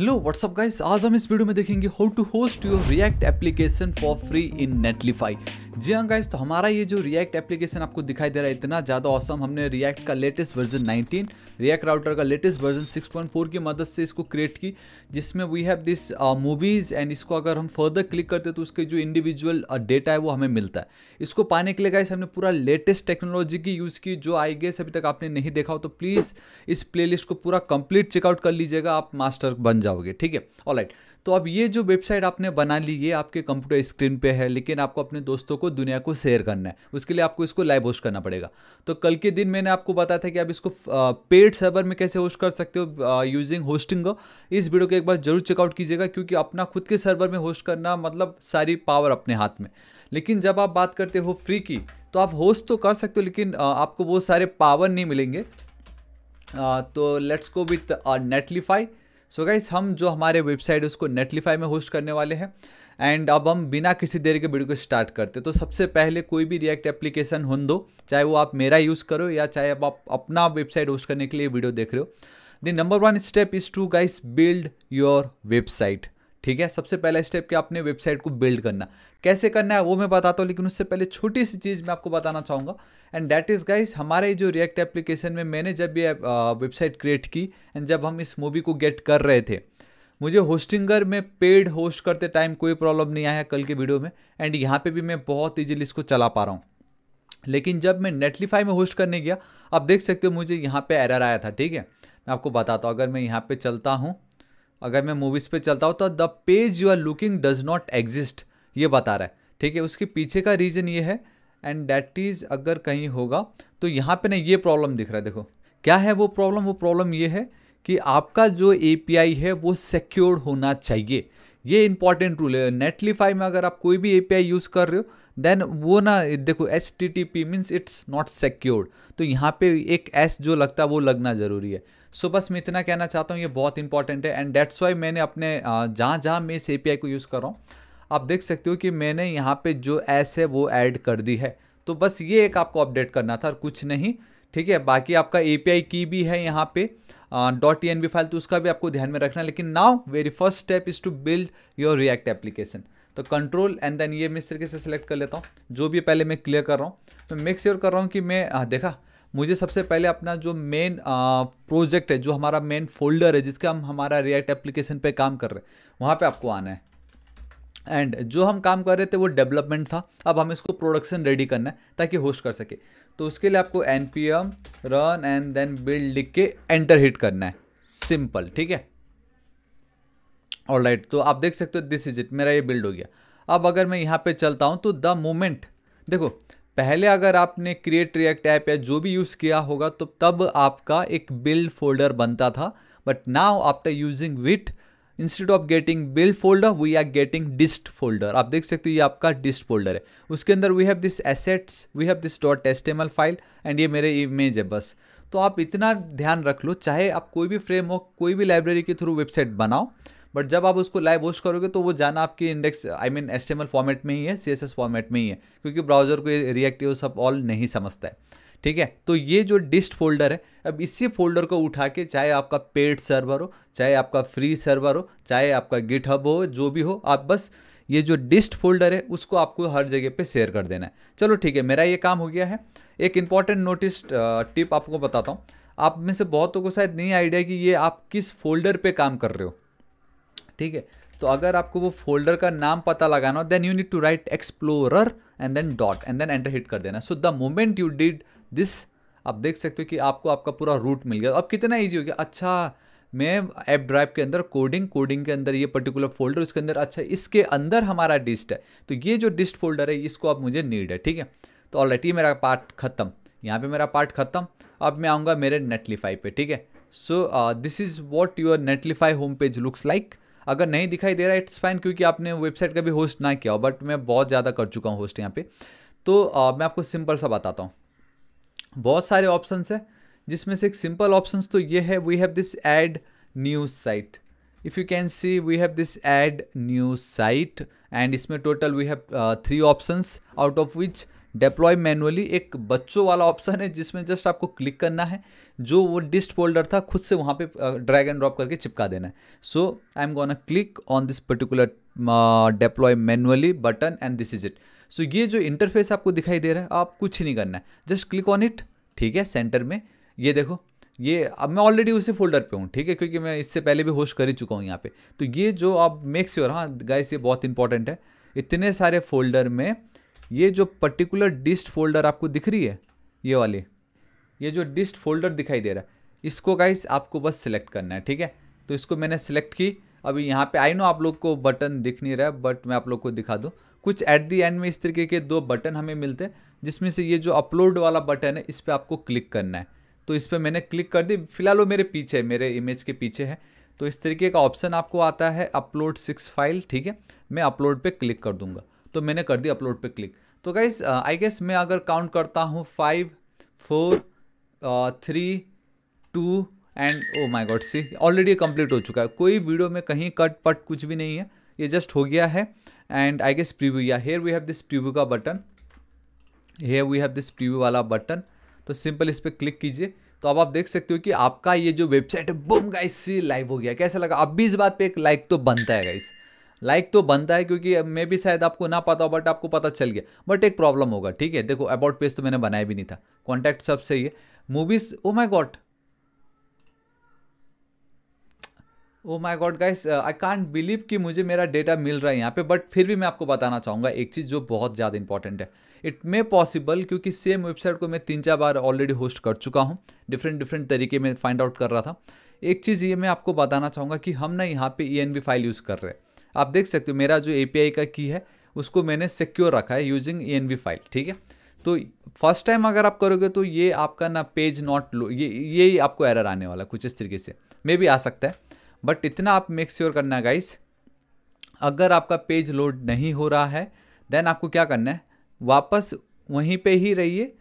hello what's up guys आज हम इस वीडियो में देखेंगे how to host your React application for free in Netlify जी हाँ गाइस तो हमारा ये जो रिएक्ट एप्लीकेशन आपको दिखाई दे रहा है इतना ज़्यादा औसम हमने रिएक्ट का लेटेस्ट वर्जन 19 रिएक्ट राउटर का लेटेस्ट वर्जन 6.4 की मदद से इसको क्रिएट की जिसमें we have this movies and इसको अगर हम फर्दर क्लिक करते तो उसके जो इंडिविजुअल डेटा uh, है वो हमें मिलता है इसको पाने के लिए गाइस हमने पूरा लेटेस्ट टेक्नोलॉजी की यूज़ की जो आई गेस अभी तक आपने नहीं देखा हो तो प्लीज़ इस प्लेलिस्ट को पूरा कंप्लीट चेकआउट कर लीजिएगा आप मास्टर बन जाओ जाओगे ठीक है ऑल तो अब ये जो वेबसाइट आपने बना ली ये आपके कंप्यूटर स्क्रीन पे है लेकिन आपको अपने दोस्तों को दुनिया को शेयर करना है उसके लिए आपको इसको लाइव होस्ट करना पड़ेगा तो कल के दिन मैंने आपको बताया था कि आप इसको पेड सर्वर में कैसे होस्ट कर सकते हो यूजिंग होस्टिंग इस वीडियो को एक बार जरूर चेकआउट कीजिएगा क्योंकि अपना खुद के सर्वर में होस्ट करना मतलब सारी पावर अपने हाथ में लेकिन जब आप बात करते हो फ्री की तो आप होस्ट तो कर सकते हो लेकिन आपको वो सारे पावर नहीं मिलेंगे तो let's go with Netlify so guys guys हम जो हमारे वेबसाइट है उसको नेटलीफाई में होस्ट करने वाले हैं एंड अब हम बिना किसी देर के वीडियो को स्टार्ट करते तो सबसे पहले कोई भी रिएक्ट एप्लीकेशन हो दो चाहे वो आप मेरा यूज़ करो या चाहे अब आप अपना वेबसाइट होस्ट करने के लिए वीडियो देख रहे हो the number one step is to guys build your website ठीक है सबसे पहला स्टेप क्या अपने वेबसाइट को बिल्ड करना कैसे करना है वो मैं बताता हूँ लेकिन उससे पहले छोटी सी चीज़ मैं आपको बताना चाहूँगा एंड डैट इज़ गाइस हमारे जो रिएक्ट एप्लीकेशन में मैंने जब ये वेबसाइट क्रिएट की एंड जब हम इस मूवी को गेट कर रहे थे मुझे होस्टिंगर में पेड होस्ट करते टाइम कोई प्रॉब्लम नहीं आया कल के वीडियो में एंड यहाँ पर भी मैं बहुत ईजिली इसको चला पा रहा हूँ लेकिन जब मैं नेटलीफाई में होस्ट करने गया आप देख सकते हो मुझे यहाँ पे एरर आया था ठीक है मैं आपको बताता हूँ अगर मैं यहाँ पे चलता हूँ अगर मैं मूवीज़ पे चलता हूँ तो the page you are looking does not exist ये बता रहा है ठीक है उसके पीछे का रीज़न ये है एंड डैट इज़ अगर कहीं होगा तो यहाँ पे ना ये प्रॉब्लम दिख रहा है देखो क्या है वो प्रॉब्लम वो प्रॉब्लम ये है कि आपका जो ए है वो सिक्योर्ड होना चाहिए ये इंपॉर्टेंट रूल है नेटलीफाई में अगर आप कोई भी ए यूज़ कर रहे हो देन वो ना देखो H T T P means it's not secured तो यहाँ पे एक एस जो लगता है वो लगना ज़रूरी है सो बस मैं इतना कहना चाहता हूँ ये बहुत इंपॉर्टेंट है एंड डेट्स वाई मैंने अपने जहाँ जहाँ मैं इस ए को यूज़ कर रहा हूँ आप देख सकते हो कि मैंने यहाँ पे जो एस है वो ऐड कर दी है तो बस ये एक आपको अपडेट करना था और कुछ नहीं ठीक है बाकी आपका ए की भी है यहाँ पे डॉट ई फाइल तो उसका भी आपको ध्यान में रखना लेकिन now very first step is to build your React application तो कंट्रोल एंड देन ये मैं इस तरीके से सेलेक्ट कर लेता हूँ जो भी पहले मैं क्लियर कर रहा हूँ तो मेक श्योर कर रहा हूँ कि मैं आ, देखा मुझे सबसे पहले अपना जो मेन प्रोजेक्ट है जो हमारा मेन फोल्डर है जिसका हम हमारा रिएक्ट एप्लीकेशन पे काम कर रहे हैं वहाँ पे आपको आना है एंड जो हम काम कर रहे थे वो डेवलपमेंट था अब हम इसको प्रोडक्शन रेडी करना है ताकि होस्ट कर सके तो उसके लिए आपको N P M run and then build लिख के एंटर हिट करना है सिंपल ठीक है ऑल राइट right, तो आप देख सकते हो दिस इज इट मेरा ये बिल्ड हो गया अब अगर मैं यहाँ पे चलता हूँ तो द मोमेंट देखो पहले अगर आपने क्रिएट रिएक्ट ऐप या जो भी यूज़ किया होगा तो तब आपका एक बिल्ड फोल्डर बनता था but now after using Vite instead of getting build folder we are getting dist folder आप देख सकते हो ये आपका डिस्ट फोल्डर है उसके अंदर we have this assets we have this dot HTML file and ये मेरे इमेज है बस तो आप इतना ध्यान रख लो चाहे आप कोई भी फ्रेम हो कोई भी लाइब्रेरी के थ्रू वेबसाइट बनाओ बट जब आप उसको लाइव होस्ट करोगे तो वो जाना आपकी index I mean S format में ही है सी फॉर्मेट में ही है क्योंकि ब्राउजर को रिएक्टिव सब ऑल नहीं समझता है ठीक है तो ये जो डिस्ट फोल्डर है अब इसी फोल्डर को उठा के चाहे आपका पेड सर्वर हो चाहे आपका फ्री सर्वर हो चाहे आपका गिट हो जो भी हो आप बस ये जो डिस्ट फोल्डर है उसको आपको हर जगह पे शेयर कर देना है चलो ठीक है मेरा ये काम हो गया है एक इंपॉर्टेंट नोटिस टिप आपको बताता हूँ आप में से बहुतों को शायद नहीं आइडिया कि ये आप किस फोल्डर पे काम कर रहे हो ठीक है तो अगर आपको वो फोल्डर का नाम पता लगाना हो then you need to write explorer and then dot and then enter hit कर देना so the moment you did this आप देख सकते हो कि आपको आपका पूरा रूट मिल गया अब कितना ईजी हो गया अच्छा मैं ऐप ड्राइव के अंदर कोडिंग कोडिंग के अंदर ये पर्टिकुलर फोल्डर उसके अंदर अच्छा इसके अंदर हमारा डिस्ट है तो ये जो डिस्ट फोल्डर है इसको अब मुझे नीड है ठीक है तो ऑलरेडी ये मेरा पार्ट खत्म यहाँ पे मेरा पार्ट खत्म अब मैं आऊँगा मेरे नेटलीफाई पे ठीक है so this is what your Netlify home page looks like अगर नहीं दिखाई दे रहा है इट्स फाइन क्योंकि आपने वेबसाइट का भी होस्ट ना किया बट मैं बहुत ज़्यादा कर चुका हूँ होस्ट यहाँ पे तो आ, मैं आपको सिंपल सा बताता हूँ बहुत सारे ऑप्शंस हैं जिसमें से एक सिंपल ऑप्शंस तो ये है we have this add new site if you can see we have this add new site and इसमें total we have three options out of which deploy manually एक बच्चों वाला ऑप्शन है जिसमें जस्ट आपको क्लिक करना है जो वो डिस्ट फोल्डर था खुद से वहाँ पे ड्रैग एंड ड्रॉप करके चिपका देना है so I am gonna click on this particular deploy manually button and this is it so ये जो इंटरफेस आपको दिखाई दे रहा है आप कुछ नहीं करना है जस्ट क्लिक ऑन इट ठीक है सेंटर में ये देखो ये अब मैं ऑलरेडी उसी फोल्डर पे हूँ ठीक है क्योंकि मैं इससे पहले भी होस्ट कर ही चुका हूँ यहाँ पे तो ये जो आप मेक श्योर हाँ गाइस ये बहुत इंपॉर्टेंट है इतने सारे फोल्डर में ये जो पर्टिकुलर डिस्ट फोल्डर आपको दिख रही है ये वाली ये जो डिस्ट फोल्डर दिखाई दे रहा है इसको गाइस आपको बस सिलेक्ट करना है ठीक है तो इसको मैंने सिलेक्ट की अभी यहाँ पे आई नो आप लोग को बटन दिख नहीं रहा है बट मैं आप लोग को दिखा दूँ कुछ एट दी एंड में इस तरीके के दो बटन हमें मिलते हैं जिसमें से ये जो अपलोड वाला बटन है इस पर आपको क्लिक करना है तो इस पर मैंने क्लिक कर दी फिलहाल वो मेरे पीछे मेरे इमेज के पीछे है तो इस तरीके का ऑप्शन आपको आता है अपलोड सिक्स फाइल ठीक है मैं अपलोड पर क्लिक कर दूंगा तो मैंने कर दी अपलोड पे क्लिक तो गाइज आई गेस मैं अगर काउंट करता हूँ five four three two and oh my God see already complete हो चुका है कोई वीडियो में कहीं कट पट कुछ भी नहीं है ये जस्ट हो गया है एंड आई गेस प्रीव्यू या here we have this preview का button here we have this preview वाला बटन तो सिंपल इस पर क्लिक कीजिए तो अब आप देख सकते हो कि आपका ये जो वेबसाइट है बुम गाइस सी लाइव हो गया कैसा लगा अब भी इस बात पे एक लाइक तो बनता है गाइस लाइक तो बनता है क्योंकि मे भी शायद आपको ना पता हो बट आपको पता चल गया बट एक प्रॉब्लम होगा ठीक है देखो अबाउट पेज तो मैंने बनाया भी नहीं था कॉन्टैक्ट सब सही है movies oh my God oh my God guys I can't believe कि मुझे मेरा डेटा मिल रहा है यहाँ पे बट फिर भी मैं आपको बताना चाहूँगा एक चीज़ जो बहुत ज़्यादा इंपॉर्टेंट है इट मे पॉसिबल क्योंकि सेम वेबसाइट को मैं तीन चार बार ऑलरेडी होस्ट कर चुका हूँ डिफरेंट डिफरेंट तरीके में फाइंड आउट कर रहा था एक चीज़ ये मैं आपको बताना चाहूँगा कि हम ना यहाँ पे ई फाइल यूज़ कर रहे हैं आप देख सकते हो मेरा जो ए का की है उसको मैंने सिक्योर रखा है यूजिंग ई फाइल ठीक है तो फर्स्ट टाइम अगर आप करोगे तो ये आपका ना पेज नॉट लो ये यही आपको एरर आने वाला कुछ इस तरीके से मे भी आ सकता है बट इतना आप मेक श्योर sure करना गाइस अगर आपका पेज लोड नहीं हो रहा है देन आपको क्या करना है वापस वहीं पे ही रहिए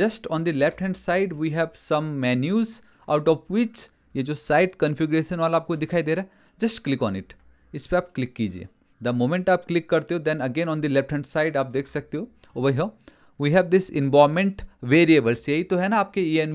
just on the left hand side we have some menus out of which ये जो साइट कन्फिग्रेशन वाला आपको दिखाई दे रहा है जस्ट क्लिक ऑन इट इस पर आप क्लिक कीजिए द मोमेंट आप क्लिक करते हो then again on the left hand side आप देख सकते हो ओवर हो we have this environment variables यही तो है ना आपके ई एन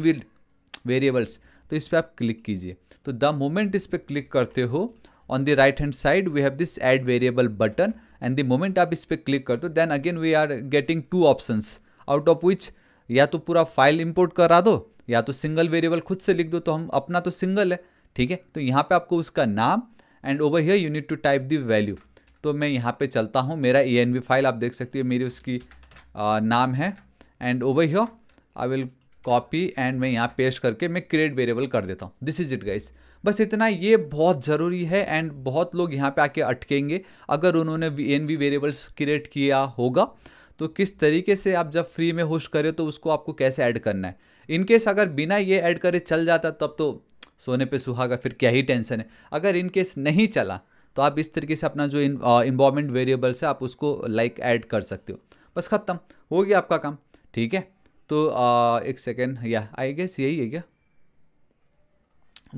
वेरिएबल्स तो इस पर आप क्लिक कीजिए तो द मोमेंट इस पर क्लिक करते हो on the right hand side we have this add variable button and the moment आप इस पर क्लिक करते हो then again we are getting two options out of which या तो पूरा फाइल इम्पोर्ट करा दो या तो सिंगल वेरिएबल खुद से लिख दो तो हम अपना तो सिंगल है ठीक है तो यहाँ पे आपको उसका नाम and over here you need to type the value तो मैं यहाँ पे चलता हूँ मेरा ए फाइल आप देख सकते हो मेरी उसकी आ, नाम है and over here I will copy and मैं यहाँ पेस्ट करके मैं क्रिएट वेरिएबल कर देता हूँ दिस इज इट गाइस बस इतना ये बहुत ज़रूरी है एंड बहुत लोग यहाँ पे आके अटकेंगे अगर उन्होंने V N V variables create किया होगा तो किस तरीके से आप जब फ्री में होस्ट करें तो उसको आपको कैसे ऐड करना है इनकेस अगर बिना ये ऐड करे चल जाता तब तो सोने पे सुहागा फिर क्या ही टेंशन है अगर इन केस नहीं चला तो आप इस तरीके से अपना जो इन्वॉर्मेंट वेरिएबल्स है आप उसको लाइक like ऐड कर सकते हो बस ख़त्म हो गया आपका काम ठीक है तो आ, एक सेकेंड या आई गेस यही है क्या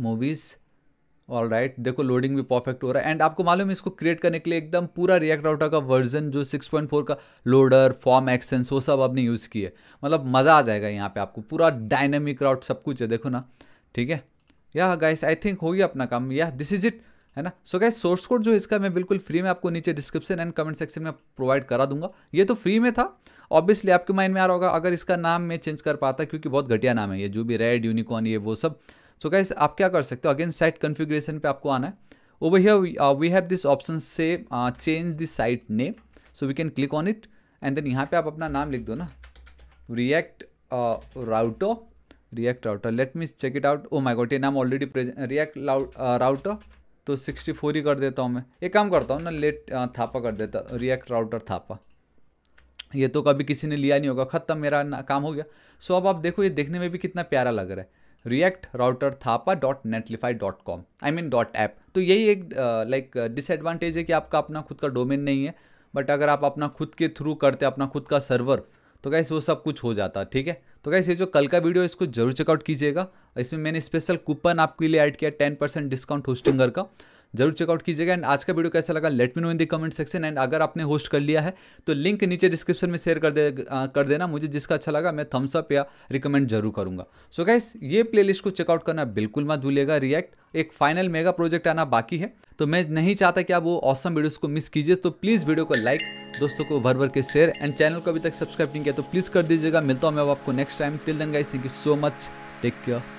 मूवीज़ ऑल राइट देखो लोडिंग भी परफेक्ट हो रहा है एंड आपको मालूम है इसको क्रिएट करने के लिए एकदम पूरा रिएक्ट आउटा का वर्जन जो 6.4 का लोडर फॉर्म एक्सेंस वो सब आपने यूज़ किए है मतलब मज़ा आ जाएगा यहाँ पे आपको पूरा डायनेमिक राउट सब कुछ है देखो ना ठीक है या गाइस आई थिंक हो गया अपना काम या दिस इज इट है ना सो गाइस सोर्स कोड जो इसका मैं बिल्कुल फ्री में आपको नीचे डिस्क्रिप्शन एंड कमेंट सेक्शन में प्रोवाइड करा दूंगा ये तो फ्री में था ऑब्वियसली आपके माइंड में आ रहा होगा अगर इसका नाम मैं चेंज कर पाता क्योंकि बहुत घटिया नाम है ये जो भी रेड यूनिकॉर्न ये वो सब सो so गाइस आप क्या कर सकते हो अगेन साइट कन्फिग्रेशन पे आपको आना है over here we have this option से change this site name so we can click on it and then यहाँ पे आप अपना नाम लिख दो ना React router uh, react router let me check it out oh my god ये नाम already present react uh, router तो 64 ही कर देता हूँ मैं एक काम करता हूँ ना लेट uh, थापा कर देता रिएक्ट राउटर थापा ये तो कभी किसी ने लिया नहीं होगा ख़त्म मेरा काम हो गया सो अब आप देखो ये देखने में भी कितना प्यारा लग रहा है React router Thapa dot Netlify dot com I mean dot app तो यही एक लाइक uh, डिसएडवांटेज है कि आपका अपना खुद का डोमेन नहीं है बट अगर आप अपना खुद के थ्रू करते अपना खुद का सर्वर तो गैस वो सब कुछ हो जाता है ठीक है तो गैस ये जो कल का वीडियो इसको जरूर चेकआउट कीजिएगा इसमें मैंने स्पेशल कूपन आपके लिए ऐड किया टेन परसेंट डिस्काउंट होस्टिंग घर का जरूर चेकआउट कीजिएगा एंड आज का वीडियो कैसा लगा let me know in the comment section and अगर आपने होस्ट कर लिया है तो लिंक नीचे डिस्क्रिप्शन में शेयर कर दे आ, कर देना मुझे जिसका अच्छा लगा मैं थम्स अप या रिकमेंड जरूर करूंगा सो so गैस ये प्लेलिस्ट को चेकआउट करना बिल्कुल मत भूलिएगा रिएक्ट एक फाइनल मेगा प्रोजेक्ट आना बाकी है तो मैं नहीं चाहता कि आप वो ऑसम वीडियोज़ को मिस कीजिए तो प्लीज़ वीडियो को लाइक दोस्तों को भर भर के शेयर एंड चैनल को अभी तक सब्सक्राइब नहीं किया तो प्लीज़ कर दीजिएगा मिलता हूँ मैं आपको next time till then guys thank you so much take care